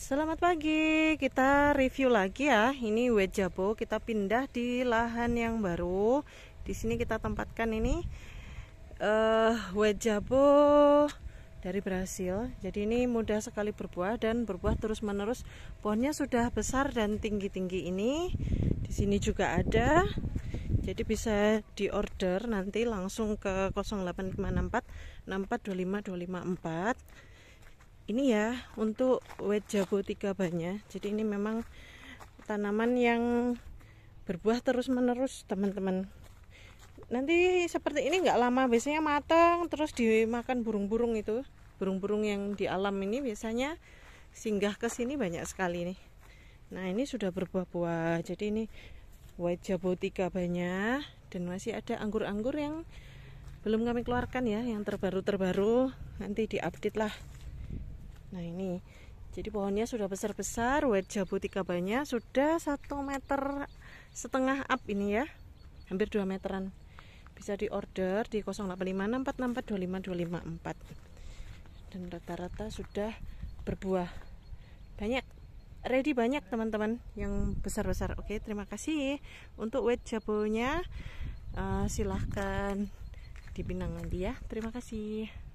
Selamat pagi, kita review lagi ya. Ini wejabo, kita pindah di lahan yang baru. Di sini kita tempatkan ini uh, eh, wejabo dari Brasil. Jadi ini mudah sekali berbuah dan berbuah terus menerus. Pohonnya sudah besar dan tinggi tinggi ini. Di sini juga ada. Jadi bisa diorder nanti langsung ke 0854 6425254 ini ya untuk wet jago tiga banyak jadi ini memang tanaman yang berbuah terus menerus teman-teman nanti seperti ini nggak lama biasanya matang terus dimakan burung-burung itu burung-burung yang di alam ini biasanya singgah ke sini banyak sekali nih nah ini sudah berbuah-buah jadi ini white tiga banyak dan masih ada anggur-anggur yang belum kami keluarkan ya yang terbaru-terbaru nanti diupdate lah nah ini jadi pohonnya sudah besar-besar wet banyak, sudah satu meter setengah up ini ya hampir 2 meteran bisa diorder di 085646425254 dan rata-rata sudah berbuah banyak ready banyak teman-teman yang besar-besar oke terima kasih untuk wet jabunya uh, silahkan dipinang nanti ya terima kasih